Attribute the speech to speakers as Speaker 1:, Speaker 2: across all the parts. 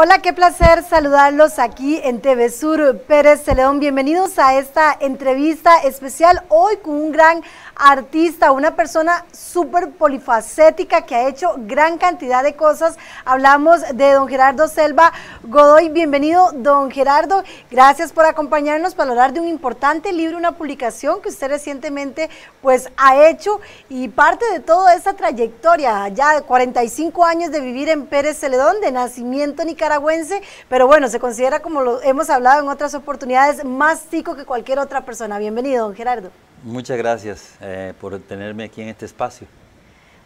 Speaker 1: Hola, qué placer saludarlos aquí en TV Sur. Pérez Celedón, bienvenidos a esta entrevista especial hoy con un gran artista, una persona súper polifacética que ha hecho gran cantidad de cosas. Hablamos de don Gerardo Selva Godoy. Bienvenido, don Gerardo. Gracias por acompañarnos para hablar de un importante libro, una publicación que usted recientemente pues ha hecho y parte de toda esa trayectoria, ya 45 años de vivir en Pérez Celedón, de nacimiento Nicaragua pero bueno, se considera, como lo hemos hablado en otras oportunidades, más tico que cualquier otra persona. Bienvenido, don Gerardo.
Speaker 2: Muchas gracias eh, por tenerme aquí en este espacio.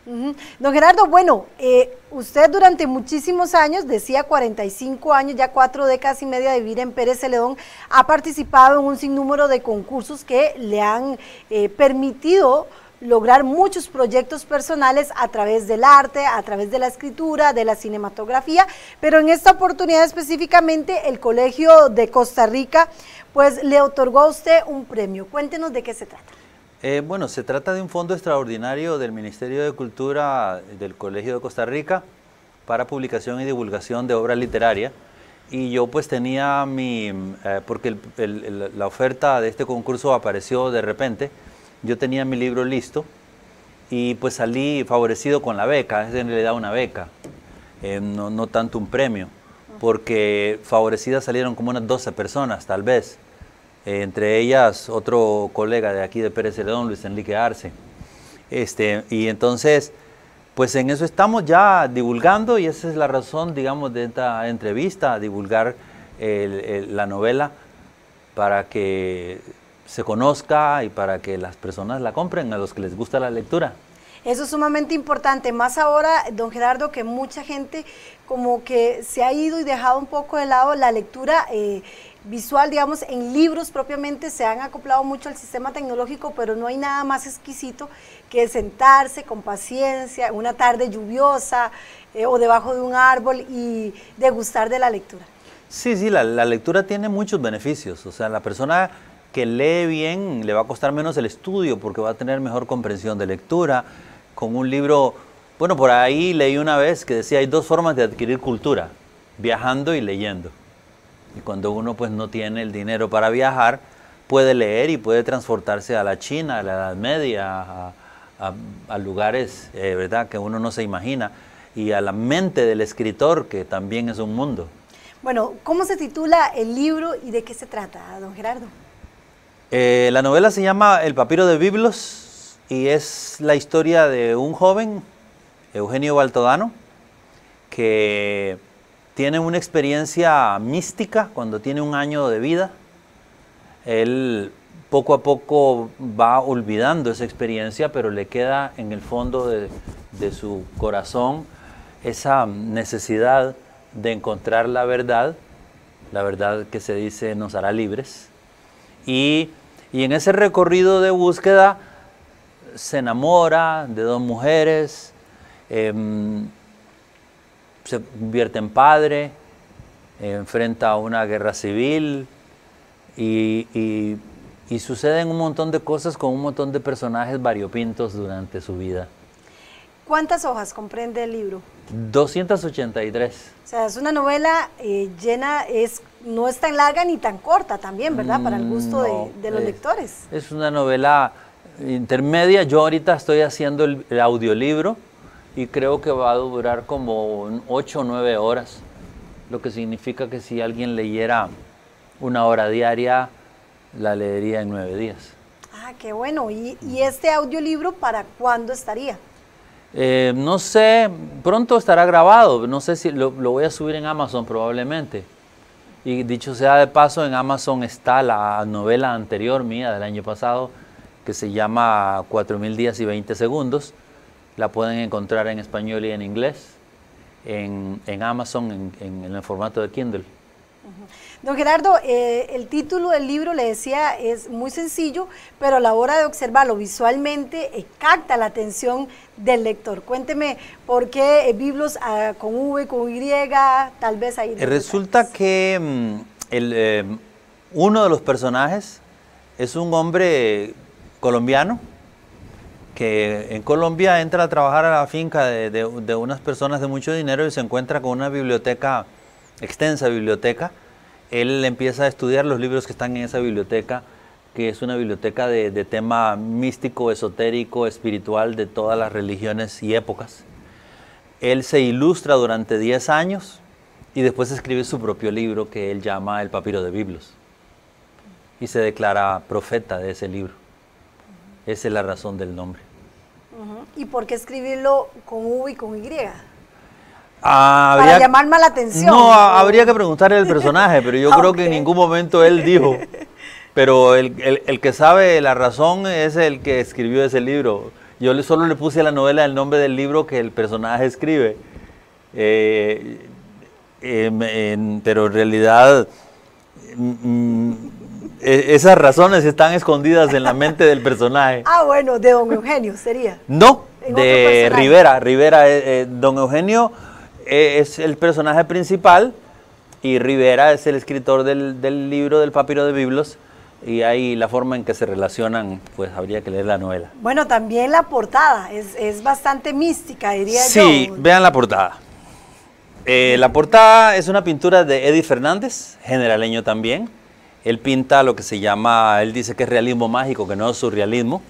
Speaker 1: Don Gerardo, bueno, eh, usted durante muchísimos años, decía 45 años, ya cuatro décadas y media de vida en Pérez Celedón, ha participado en un sinnúmero de concursos que le han eh, permitido lograr muchos proyectos personales a través del arte, a través de la escritura, de la cinematografía, pero en esta oportunidad específicamente el Colegio de Costa Rica pues le otorgó a usted un premio. Cuéntenos de qué se trata.
Speaker 2: Eh, bueno, se trata de un fondo extraordinario del Ministerio de Cultura del Colegio de Costa Rica para publicación y divulgación de obra literaria. Y yo pues tenía mi, eh, porque la oferta de este concurso apareció de repente, yo tenía mi libro listo y pues salí favorecido con la beca, es en realidad una beca, eh, no, tanto un premio, porque favorecidas salieron como unas 12 personas tal vez, eh, entre ellas otro colega de aquí de Pérez León, Luis Enrique Arce. Este, y entonces, pues en eso estamos ya divulgando y esa es la razón, digamos, de esta entrevista, divulgar la novela para que se conozca y para que las personas la compren, a los que les gusta la lectura.
Speaker 1: Eso es sumamente importante, más ahora, don Gerardo, que mucha gente como que se ha ido y dejado un poco de lado la lectura eh, visual, digamos, en libros propiamente se han acoplado mucho al sistema tecnológico, pero no hay nada más exquisito que sentarse con paciencia, una tarde lluviosa eh, o debajo de un árbol y degustar de la lectura.
Speaker 2: Sí, sí, la, la lectura tiene muchos beneficios, o sea, la persona que lee bien le va a costar menos el estudio porque va a tener mejor comprensión de lectura. Con un libro, bueno, por ahí leí una vez que decía hay dos formas de adquirir cultura, viajando y leyendo. Y cuando uno pues no tiene el dinero para viajar, puede leer y puede transportarse a la China, a la Edad Media, a, lugares, eh, ¿verdad?, que uno no se imagina. Y a la mente del escritor, que también es un mundo.
Speaker 1: Bueno, ¿cómo se titula el libro y de qué se trata, don Gerardo?
Speaker 2: Eh, la novela se llama El papiro de Biblos y es la historia de un joven, Eugenio Baltodano, que tiene una experiencia mística cuando tiene un año de vida. Él poco a poco va olvidando esa experiencia, pero le queda en el fondo de, de su corazón esa necesidad de encontrar la verdad, la verdad que se dice nos hará libres. Y y en ese recorrido de búsqueda se enamora de dos mujeres, em, se convierte en padre, enfrenta enfrenta una guerra civil y, y, y suceden un montón de cosas con un montón de personajes variopintos durante su vida.
Speaker 1: ¿Cuántas hojas comprende el libro?
Speaker 2: 283.
Speaker 1: O sea, es una novela eh, llena, es, no es tan larga ni tan corta también, ¿verdad? Para el gusto de, mm, los lectores.
Speaker 2: Es una novela intermedia. Yo ahorita estoy haciendo el, audiolibro y creo que va a durar como 8 o 9 horas, lo que significa que si alguien leyera una hora diaria, la leería en 9 días.
Speaker 1: Ah, qué bueno. ¿Y, y este audiolibro para cuándo estaría?
Speaker 2: Eh, no sé, pronto estará grabado, no sé si lo, voy a subir en Amazon probablemente. Y dicho sea de paso, en Amazon está la novela anterior mía del año pasado, que se llama 4.000 días y 20 segundos. La pueden encontrar en español y en inglés, en, Amazon, en el formato de Kindle.
Speaker 1: Don Gerardo, eh, el título del libro, le decía, es muy sencillo, pero a la hora de observarlo visualmente eh, capta la atención del lector. Cuénteme por qué eh, Biblos ah, con V, con Y, tal vez ahí.
Speaker 2: Resulta que mm, uno de los personajes es un hombre colombiano que en Colombia entra a trabajar a la finca de unas personas de mucho dinero y se encuentra con una biblioteca extensa biblioteca, él empieza a estudiar los libros que están en esa biblioteca, que es una biblioteca de, tema místico, esotérico, espiritual de todas las religiones y épocas. Él se ilustra durante 10 años y después escribe su propio libro que él llama El Papiro de Biblos y se declara profeta de ese libro. Esa es la razón del nombre.
Speaker 1: ¿Y por qué escribirlo con U y con Y?
Speaker 2: para llamar
Speaker 1: más la atención. No, habría
Speaker 2: que preguntarle al personaje, pero yo creo que en ningún momento él dijo. Pero el, que sabe la razón es el que escribió ese libro. Yo solo le puse a la novela el nombre del libro que el personaje escribe. Eh, em, pero en realidad mm, mm, e, esas razones están escondidas en la mente del personaje.
Speaker 1: Ah, bueno, de don Eugenio sería.
Speaker 2: No, de Rivera. Rivera, eh, eh, don Eugenio es el personaje principal y Rivera es el escritor del, libro del papiro de Biblos y ahí la forma en que se relacionan, pues habría que leer la novela.
Speaker 1: Bueno, también la portada es, bastante mística, diría yo.
Speaker 2: Sí, vean la portada. Eh, la portada es una pintura de Eddie Fernández, generaleño también. Él pinta lo que se llama, él dice que es realismo mágico, que no es surrealismo.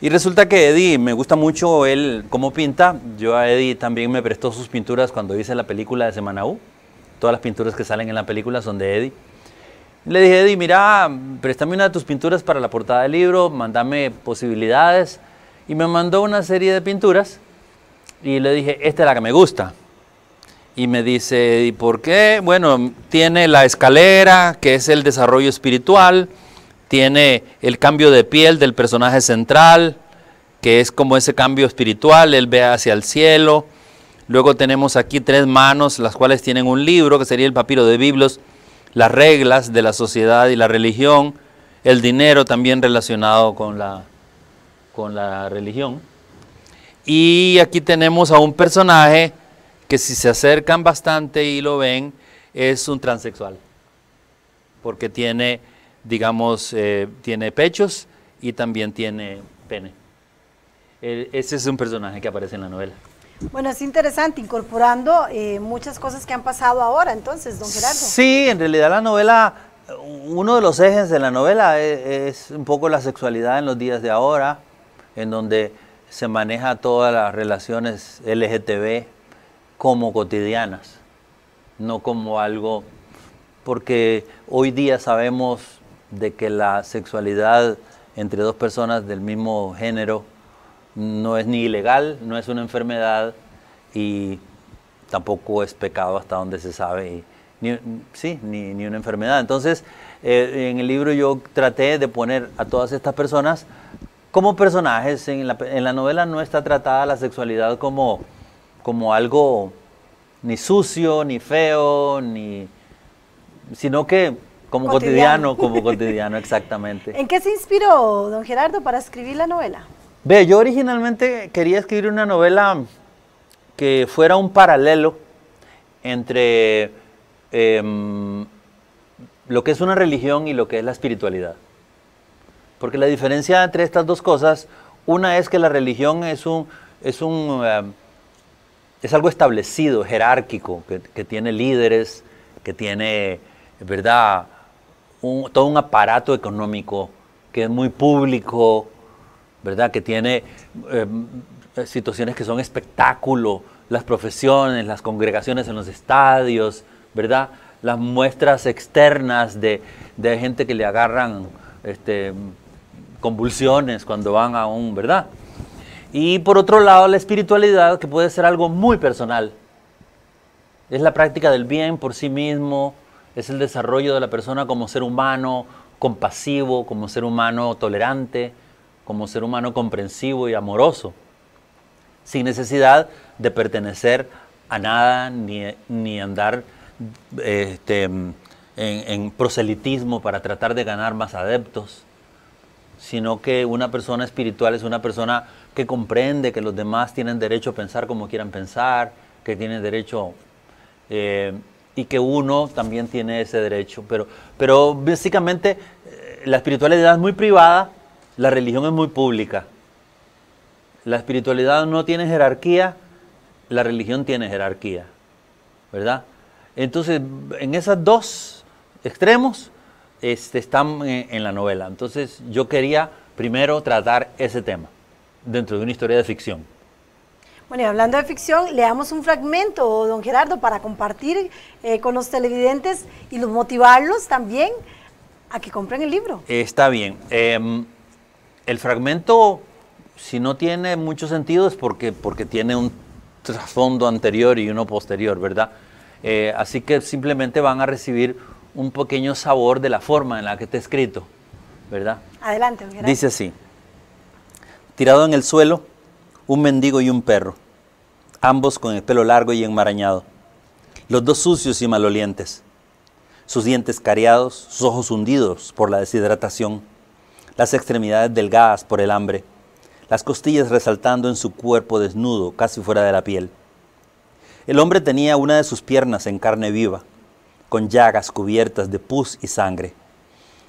Speaker 2: Y resulta que Eddie, me gusta mucho él cómo pinta. Yo a Eddie también me prestó sus pinturas cuando hice la película de Semana U. Todas las pinturas que salen en la película son de Eddie. Le dije, Eddie, mira, préstame una de tus pinturas para la portada del libro, mandame posibilidades. Y me mandó una serie de pinturas y le dije, esta es la que me gusta. Y me dice, ¿y por qué? Bueno, tiene la escalera, que es el desarrollo espiritual tiene el cambio de piel del personaje central, que es como ese cambio espiritual, él ve hacia el cielo. Luego tenemos aquí tres manos, las cuales tienen un libro, que sería el papiro de Biblos, las reglas de la sociedad y la religión, el dinero también relacionado con la, con la religión. Y aquí tenemos a un personaje que si se acercan bastante y lo ven, es un transexual, porque tiene digamos, eh, tiene pechos y también tiene pene. Ese es un personaje que aparece en la novela.
Speaker 1: Bueno, es interesante, incorporando eh, muchas cosas que han pasado ahora, entonces, don Gerardo.
Speaker 2: Sí, en realidad la novela, uno de los ejes de la novela es, es un poco la sexualidad en los días de ahora, en donde se maneja todas las relaciones LGTB como cotidianas, no como algo, porque hoy día sabemos de que la sexualidad entre dos personas del mismo género no es ni ilegal, no es una enfermedad y tampoco es pecado hasta donde se sabe. ni, sí, ni, una enfermedad. Entonces, eh, en el libro yo traté de poner a todas estas personas como personajes. En la, novela no está tratada la sexualidad como, como algo ni sucio, ni feo, ni, sino que como cotidiano, como cotidiano, exactamente. ¿En
Speaker 1: qué se inspiró don Gerardo para escribir la novela?
Speaker 2: Ve, yo originalmente quería escribir una novela que fuera un paralelo entre em, lo que es una religión y lo que es la espiritualidad. Porque la diferencia entre estas dos cosas, una es que la religión es un, es un em, es algo establecido, jerárquico, que, que, tiene líderes, que tiene, ¿verdad?, todo un aparato económico que es muy público, ¿verdad? Que tiene em, situaciones que son espectáculo, las profesiones, las congregaciones en los estadios, ¿verdad? Las muestras externas de, gente que le agarran este, convulsiones cuando van a un, ¿verdad? Y por otro lado, la espiritualidad, que puede ser algo muy personal. Es la práctica del bien por sí mismo, es el desarrollo de la persona como ser humano compasivo, como ser humano tolerante, como ser humano comprensivo y amoroso, sin necesidad de pertenecer a nada ni, andar este, en, proselitismo para tratar de ganar más adeptos, sino que una persona espiritual es una persona que comprende que los demás tienen derecho a pensar como quieran pensar, que tienen derecho eh, y que uno también tiene ese derecho. Pero, pero básicamente eh, la espiritualidad es muy privada, la religión es muy pública. La espiritualidad no tiene jerarquía, la religión tiene jerarquía, ¿verdad? Entonces, en esos dos extremos este, están en la novela. Entonces, yo quería primero tratar ese tema dentro de una historia de ficción.
Speaker 1: Bueno, y hablando de ficción, leamos un fragmento, don Gerardo, para compartir eh, con los televidentes y los motivarlos también a que compren el libro.
Speaker 2: Eh, está bien. Em, el fragmento, si no tiene mucho sentido, es porque, porque tiene un trasfondo anterior y uno posterior, ¿verdad? Eh, así que simplemente van a recibir un pequeño sabor de la forma en la que está escrito, ¿verdad?
Speaker 1: Adelante, Gerardo. Dice
Speaker 2: así, tirado en el suelo, un mendigo y un perro ambos con el pelo largo y enmarañado, los dos sucios y malolientes, sus dientes cariados, sus ojos hundidos por la deshidratación, las extremidades delgadas por el hambre, las costillas resaltando en su cuerpo desnudo, casi fuera de la piel. El hombre tenía una de sus piernas en carne viva, con llagas cubiertas de pus y sangre,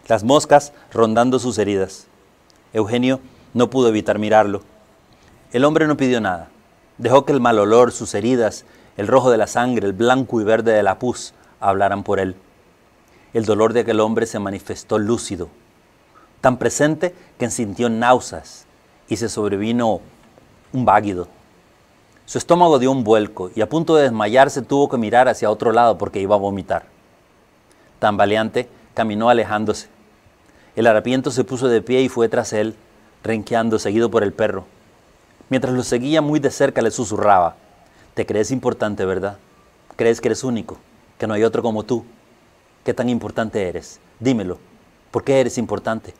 Speaker 2: las moscas rondando sus heridas. Eugenio no pudo evitar mirarlo. El hombre no pidió nada. Dejó que el mal olor, sus heridas, el rojo de la sangre, el blanco y verde de la pus hablaran por él. El dolor de aquel hombre se manifestó lúcido, tan presente que sintió náuseas y se sobrevino un váguido. Su estómago dio un vuelco y a punto de desmayarse tuvo que mirar hacia otro lado porque iba a vomitar. Tambaleante, caminó alejándose. El harapiento se puso de pie y fue tras él, renqueando, seguido por el perro. Mientras lo seguía muy de cerca le susurraba, te crees importante, ¿verdad? Crees que eres único, que no hay otro como tú. ¿Qué tan importante eres? Dímelo, ¿por qué eres importante?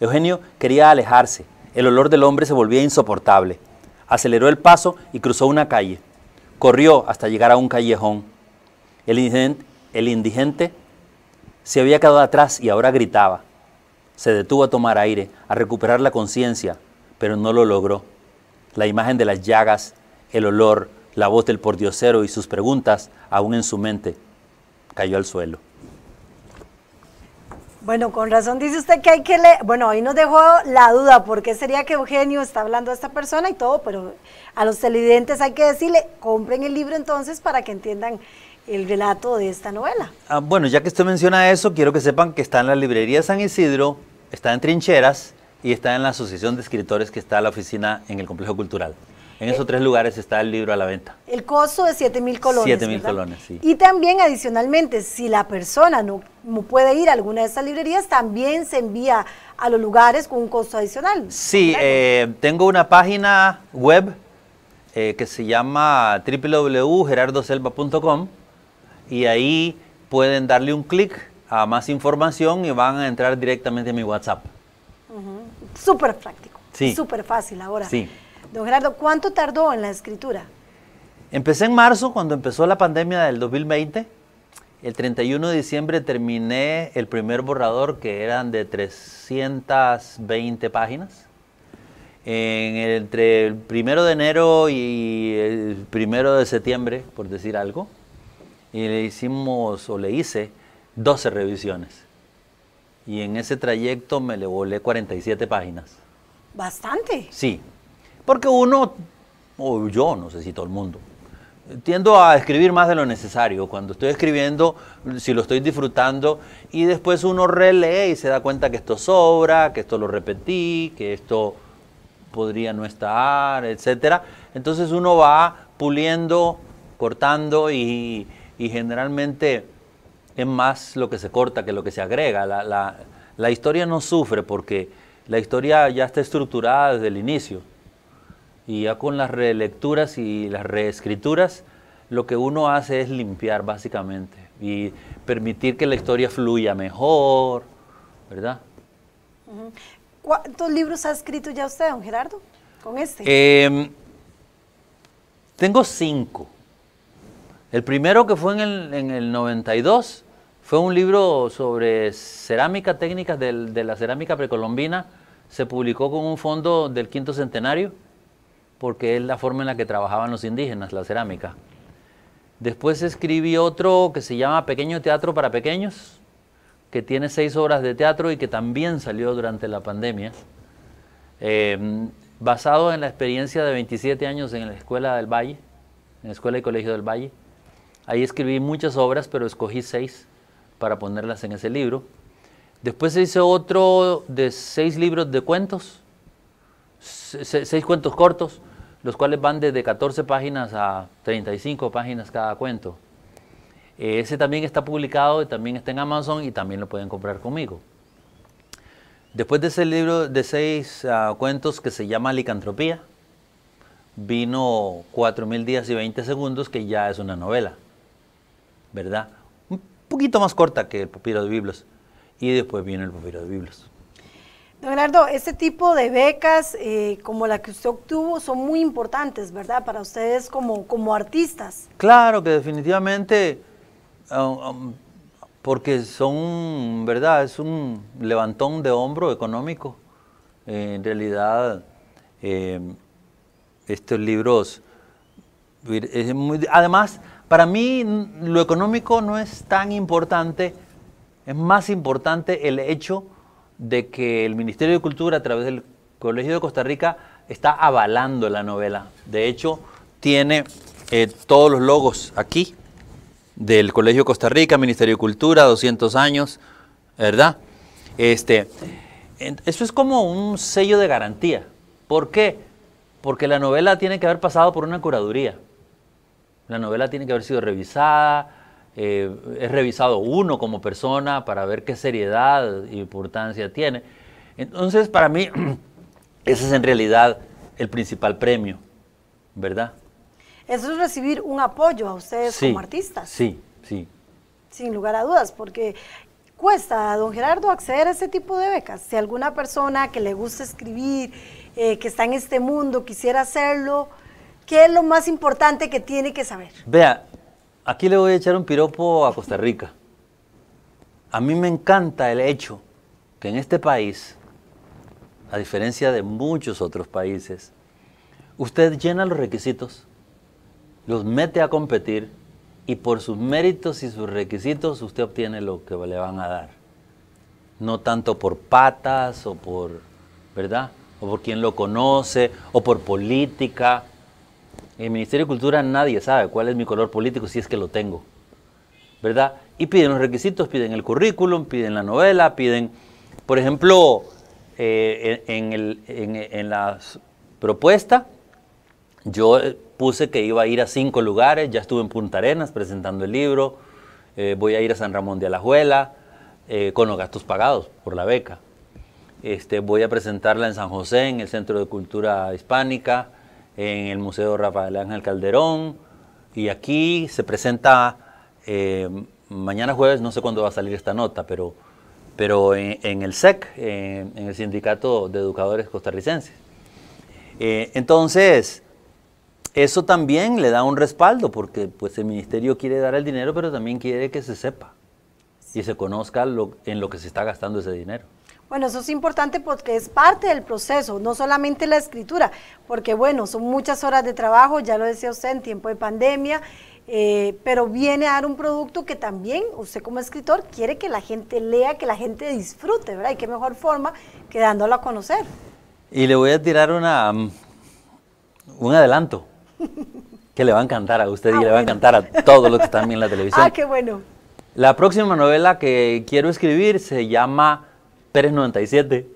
Speaker 2: Eugenio quería alejarse, el olor del hombre se volvía insoportable. Aceleró el paso y cruzó una calle. Corrió hasta llegar a un callejón. El indigente, el indigente se había quedado atrás y ahora gritaba. Se detuvo a tomar aire, a recuperar la conciencia, pero no lo logró la imagen de las llagas, el olor, la voz del pordiosero y sus preguntas, aún en su mente, cayó al suelo.
Speaker 1: Bueno, con razón dice usted que hay que leer. Bueno, ahí nos dejó la duda, porque sería que Eugenio está hablando a esta persona y todo, pero a los televidentes hay que decirle, compren el libro entonces para que entiendan el relato de esta novela.
Speaker 2: Ah, bueno, ya que usted menciona eso, quiero que sepan que está en la librería San Isidro, está en Trincheras, y está en la Asociación de Escritores que está a la oficina en el Complejo Cultural. En esos eh, tres lugares está el libro a la venta.
Speaker 1: El costo es 7 mil colones. 7 mil colones, sí. Y también adicionalmente, si la persona no, puede ir a alguna de esas librerías, también se envía a los lugares con un costo adicional.
Speaker 2: Sí, eh, tengo una página web eh, que se llama www.gerardoselva.com y ahí pueden darle un clic a más información y van a entrar directamente a mi WhatsApp
Speaker 1: súper práctico, sí. súper fácil ahora. Sí. Don Gerardo, ¿cuánto tardó en la escritura?
Speaker 2: Empecé en marzo, cuando empezó la pandemia del 2020. El 31 de diciembre terminé el primer borrador, que eran de 320 páginas. entre el primero de enero y el primero de septiembre, por decir algo, le hicimos, o le hice, 12 revisiones y en ese trayecto me le volé 47 páginas.
Speaker 1: Bastante. Sí, porque
Speaker 2: uno, o yo, no sé si todo el mundo, tiendo a escribir más de lo necesario. Cuando estoy escribiendo, si lo estoy disfrutando, y después uno relee y se da cuenta que esto sobra, que esto lo repetí, que esto podría no estar, etc. Entonces uno va puliendo, cortando y, y generalmente es más lo que se corta que lo que se agrega. La, historia no sufre porque la historia ya está estructurada desde el inicio. Y ya con las relecturas y las reescrituras, lo que uno hace es limpiar básicamente y permitir que la historia fluya mejor, ¿verdad?
Speaker 1: ¿Cuántos libros ha escrito ya usted, don Gerardo, con este?
Speaker 2: Em, tengo cinco. El primero que fue en el, en el 92 fue un libro sobre cerámica, técnicas de la cerámica precolombina. Se publicó con un fondo del quinto centenario, porque es la forma en la que trabajaban los indígenas, la cerámica. Después escribí otro que se llama Pequeño Teatro para Pequeños, que tiene seis obras de teatro y que también salió durante la pandemia, em, basado en la experiencia de 27 años en la Escuela del Valle, en la Escuela y Colegio del Valle. Ahí escribí muchas obras, pero escogí seis para ponerlas en ese libro. Después se hizo otro de seis libros de cuentos, seis cuentos cortos, los cuales van desde 14 páginas a 35 páginas cada cuento. Eh, ese también está publicado y también está en Amazon y también lo pueden comprar conmigo. Después de ese libro de seis ah, cuentos que se llama Licantropía, vino 4.000 días y 20 segundos, que ya es una novela, ¿verdad? poquito más corta que el papiro de Biblos. Y después viene el papiro de
Speaker 1: Biblos. Don Leonardo, este tipo de becas eh, como la que usted obtuvo son muy importantes, ¿verdad? Para ustedes como, como artistas.
Speaker 2: Claro que definitivamente, ah, um, porque son, ¿verdad? Es un levantón de hombro económico. Eh, en realidad, eh, estos libros, además, para mí lo económico no es tan importante, es más importante el hecho de que el Ministerio de Cultura a través del Colegio de Costa Rica está avalando la novela. De hecho, tiene eh, todos los logos aquí del Colegio de Costa Rica, Ministerio de Cultura, 200 años, ¿verdad? Este, eso es como un sello de garantía. ¿Por qué? Porque la novela tiene que haber pasado por una curaduría. La novela tiene que haber sido revisada, eh, es revisado uno como persona para ver qué seriedad y importancia tiene. Entonces, para mí, ese es en realidad el principal premio, ¿verdad?
Speaker 1: Eso es recibir un apoyo a ustedes como artistas.
Speaker 2: Sí, sí.
Speaker 1: Sin lugar a dudas, porque cuesta a don Gerardo acceder a ese tipo de becas. Si alguna persona que le gusta escribir, eh, que está en este mundo, quisiera hacerlo, ¿Qué es lo más importante que tiene que saber?
Speaker 2: Vea, aquí le voy a echar un piropo a Costa Rica. A mí me encanta el hecho que en este país, a diferencia de muchos otros países, usted llena los requisitos, los mete a competir y por sus méritos y sus requisitos usted obtiene lo que le van a dar. No tanto por patas o por, ¿verdad? O por quien lo conoce o por política en el Ministerio de Cultura nadie sabe cuál es mi color político si es que lo tengo. ¿Verdad? Y piden los requisitos, piden el currículum, piden la novela, piden, por ejemplo, eh, en, la propuesta, yo eh, puse que iba a ir a cinco lugares, ya estuve en Punta Arenas presentando el libro, eh, voy a ir a San Ramón de Alajuela, con los gastos pagados por la beca. Este, voy a presentarla en San José, en el Centro de Cultura Hispánica, en el Museo Rafael Ángel Calderón y aquí se presenta eh, mañana jueves, no sé cuándo va a salir esta nota, pero, pero en, el SEC, en el Sindicato de Educadores Costarricenses. Eh, entonces, eso también le da un respaldo porque pues, el ministerio quiere dar el dinero, pero también quiere que se sepa y se conozca en lo que se está gastando ese dinero.
Speaker 1: Bueno, eso es importante porque es parte del proceso, no solamente la escritura, porque bueno, son muchas horas de trabajo, ya lo decía usted, en tiempo de pandemia, eh, pero viene a dar un producto que también usted como escritor quiere que la gente lea, que la gente disfrute, ¿verdad? Y qué mejor forma que dándolo a conocer.
Speaker 2: Y le voy a tirar una, mm, un adelanto que le va a encantar a usted y ah, le va a encantar a todos los que están viendo la televisión. Ah, qué bueno. La próxima novela que quiero escribir se llama Pérez 97.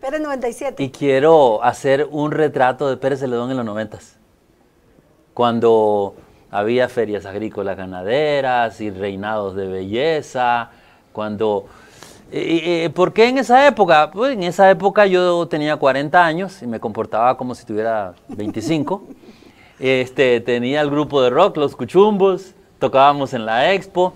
Speaker 1: Pérez 97. Y
Speaker 2: quiero hacer un retrato de Pérez Celedón en los noventas, cuando había ferias agrícolas ganaderas y reinados de belleza, cuando... ¿Por qué en esa época? Pues en esa época yo tenía 40 años y me comportaba como si tuviera 25. este, tenía el grupo de rock, Los Cuchumbos, tocábamos en la expo,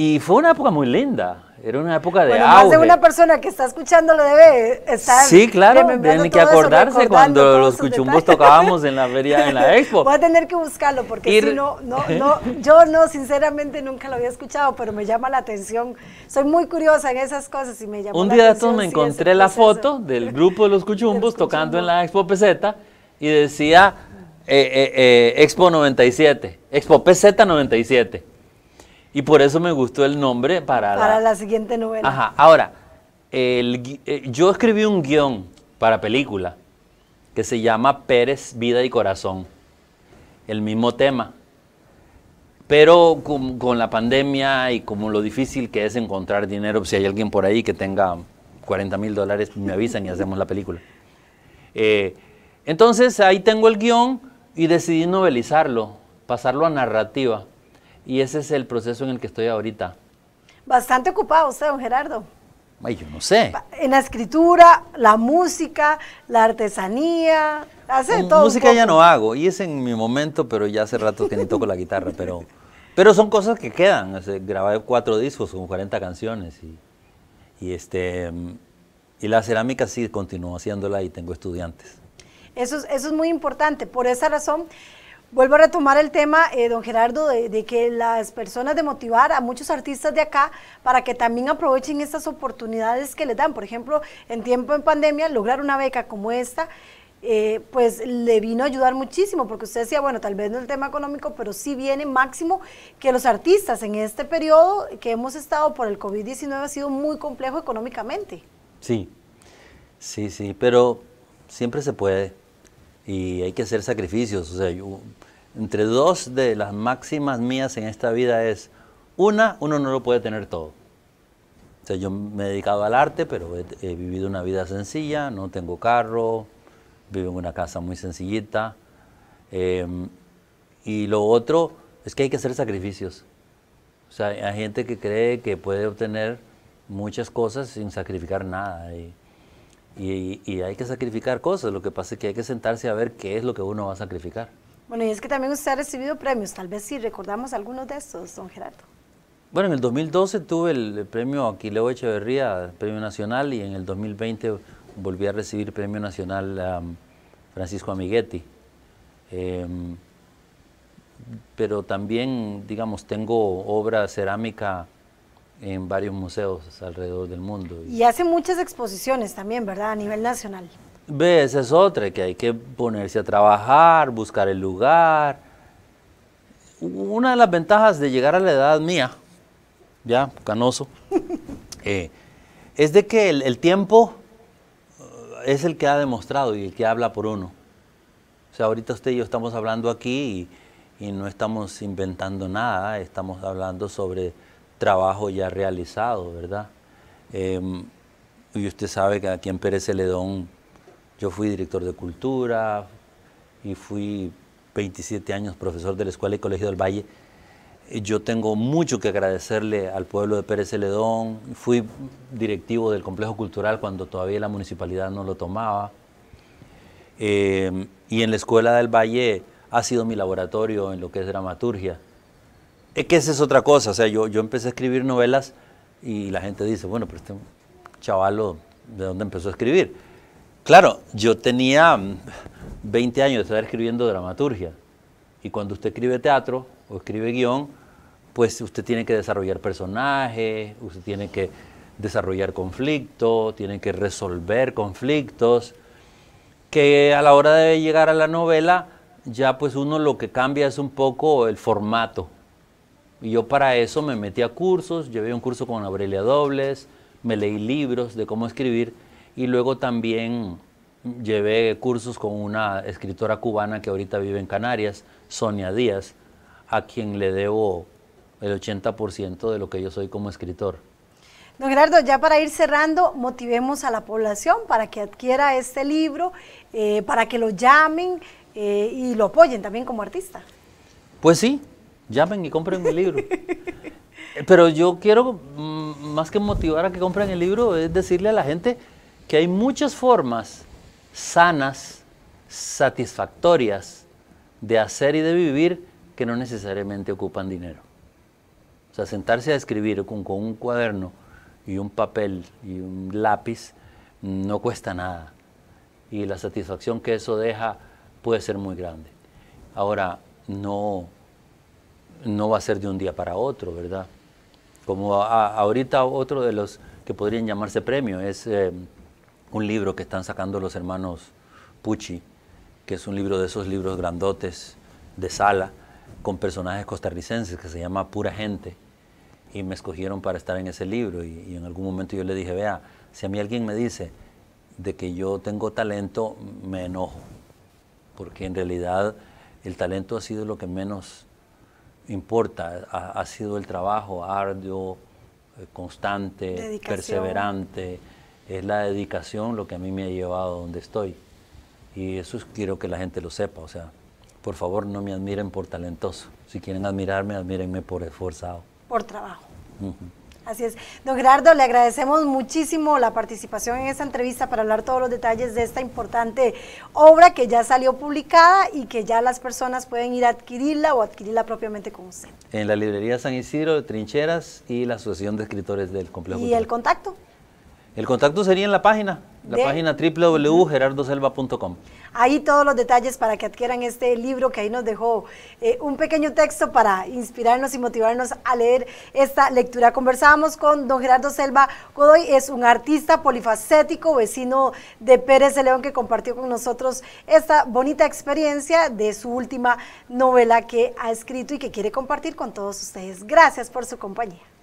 Speaker 2: y fue una época muy linda. Era una época de Más de una
Speaker 1: persona que está escuchando lo debe estar. Sí, claro, tiene que acordarse cuando los cuchumbos tocábamos
Speaker 2: en la feria, en la expo. Voy
Speaker 1: a tener que buscarlo porque si no, no, no, yo no, sinceramente nunca lo había escuchado, pero me llama la atención. Soy muy curiosa en esas cosas y me llama. Un día de estos me
Speaker 2: encontré la foto del grupo de los cuchumbos tocando en la expo PZ y decía eh, eh, eh Expo 97, Expo PZ 97. Y por eso me gustó el nombre para,
Speaker 1: la, siguiente novela. Ajá.
Speaker 2: Ahora, eh, yo escribí un guión para película que se llama Pérez, Vida y Corazón. El mismo tema. Pero con, la pandemia y como lo difícil que es encontrar dinero, si hay alguien por ahí que tenga 40 mil dólares, me avisan y hacemos la película. Eh, entonces ahí tengo el guión y decidí novelizarlo, pasarlo a narrativa y ese es el proceso en el que estoy ahorita.
Speaker 1: Bastante ocupado usted, don Gerardo.
Speaker 2: Ay, yo no sé.
Speaker 1: En la escritura, la música, la artesanía, hace todo. Música ya no
Speaker 2: hago, y es en mi momento, pero ya hace rato que ni toco la guitarra, pero, pero son cosas que quedan. grabé cuatro discos con 40 canciones y, y, este, y la cerámica sí continúo haciéndola y tengo estudiantes.
Speaker 1: Eso, eso es muy importante. Por esa razón, Vuelvo a retomar el tema, eh, don Gerardo, de, que las personas, de motivar a muchos artistas de acá para que también aprovechen estas oportunidades que les dan. Por ejemplo, en tiempo en pandemia, lograr una beca como esta, eh, pues le vino a ayudar muchísimo, porque usted decía, bueno, tal vez no el tema económico, pero sí viene máximo que los artistas en este periodo que hemos estado por el COVID-19 ha sido muy complejo económicamente.
Speaker 2: Sí, sí, sí, pero siempre se puede y hay que hacer sacrificios. O sea, yo, entre dos de las máximas mías en esta vida es, una, uno no lo puede tener todo. O sea, yo me he dedicado al arte, pero he, vivido una vida sencilla, no tengo carro, vivo en una casa muy sencillita. Em, y lo otro es que hay que hacer sacrificios. O sea, hay gente que cree que puede obtener muchas cosas sin sacrificar nada. Y y, hay que sacrificar cosas. Lo que pasa es que hay que sentarse a ver qué es lo que uno va a sacrificar.
Speaker 1: Bueno, y es que también usted ha recibido premios, tal vez sí recordamos algunos de estos, don Gerardo.
Speaker 2: Bueno, en el 2012 tuve el premio Aquileo Echeverría, premio nacional, y en el 2020 volví a recibir premio nacional um, Francisco Amiguetti. Em, pero también, digamos, tengo obra cerámica en varios museos alrededor del mundo.
Speaker 1: Y hace muchas exposiciones también, ¿verdad? A nivel nacional.
Speaker 2: Ve, esa es otra, que hay que ponerse a trabajar, buscar el lugar. Una de las ventajas de llegar a la edad mía, ya, canoso, eh, es de que el, tiempo eh, es el que ha demostrado y el que habla por uno. O sea, ahorita usted y yo estamos hablando aquí y, y no estamos inventando nada, estamos hablando sobre trabajo ya realizado, ¿verdad? Em, y usted sabe que aquí en Pérez Celedón yo fui director de cultura y fui 27 años profesor de la Escuela y Colegio del Valle. Eh, yo tengo mucho que agradecerle al pueblo de Pérez Celedón. Fui directivo del complejo cultural cuando todavía la municipalidad no lo tomaba. Em, y en la Escuela del Valle ha sido mi laboratorio en lo que es dramaturgia. Es que esa es otra cosa, o sea, yo, yo empecé a escribir novelas y la gente dice, bueno, pero este chavalo, ¿de dónde empezó a escribir? Claro, yo tenía 20 mm, años de estar escribiendo dramaturgia y cuando usted escribe teatro o escribe guión, pues usted tiene que desarrollar personajes, usted tiene que desarrollar conflictos, tiene que resolver conflictos, que a la hora de llegar a la novela, ya pues uno lo que cambia es un poco el formato, y yo para eso me metí a cursos, llevé un curso con Aurelia Dobles, me leí libros de cómo escribir y luego también llevé cursos con una escritora cubana que ahorita vive en Canarias, Sonia Díaz, a quien le debo el 80% de lo que yo soy como escritor.
Speaker 1: Don Gerardo, ya para ir cerrando, motivemos a la población para que adquiera este libro, eh, para que lo llamen eh, y lo apoyen también como artista.
Speaker 2: Pues sí, llamen y compren mi libro. Pero yo quiero, mm, más que motivar a que compren el libro, es decirle a la gente que hay muchas formas sanas, satisfactorias de hacer y de vivir que no necesariamente ocupan dinero. O sea, sentarse a escribir con, con un cuaderno y un papel y un lápiz no cuesta nada. Y la satisfacción que eso deja puede ser muy grande. Ahora, no no va a ser de un día para otro, ¿verdad? Como ahorita otro de los que podrían llamarse premio es eh, un libro que están sacando los hermanos Pucci, que es un libro de esos libros grandotes de sala con personajes costarricenses que se llama Pura Gente y me escogieron para estar en ese libro y en algún momento yo le dije, vea, si a mí alguien me dice de que yo tengo talento, me enojo, porque en realidad el talento ha sido lo que menos importa, ha, sido el trabajo arduo, eh, constante, perseverante, es la dedicación lo que a mí me ha llevado a donde estoy. Y eso quiero que la gente lo sepa, o sea, por favor no me admiren por talentoso, si quieren admirarme, admírenme por esforzado.
Speaker 1: Por trabajo. Así es. Don Gerardo, le agradecemos muchísimo la participación en esta entrevista para hablar todos los detalles de esta importante obra que ya salió publicada y que ya las personas pueden ir a adquirirla o adquirirla propiamente con usted.
Speaker 2: En la librería San Isidro, de Trincheras y la Asociación de Escritores del Complejo. ¿Y el contacto? El contacto sería en la página, la página www.gerardoselva.com.
Speaker 1: Ahí todos los detalles para que adquieran este libro que ahí nos dejó eh, un pequeño texto para inspirarnos y motivarnos a leer esta lectura. Conversábamos con don Gerardo Selva Godoy, es un artista polifacético, vecino de Pérez de León, que compartió con nosotros esta bonita experiencia de su última novela que ha escrito y que quiere compartir con todos ustedes. Gracias por su compañía.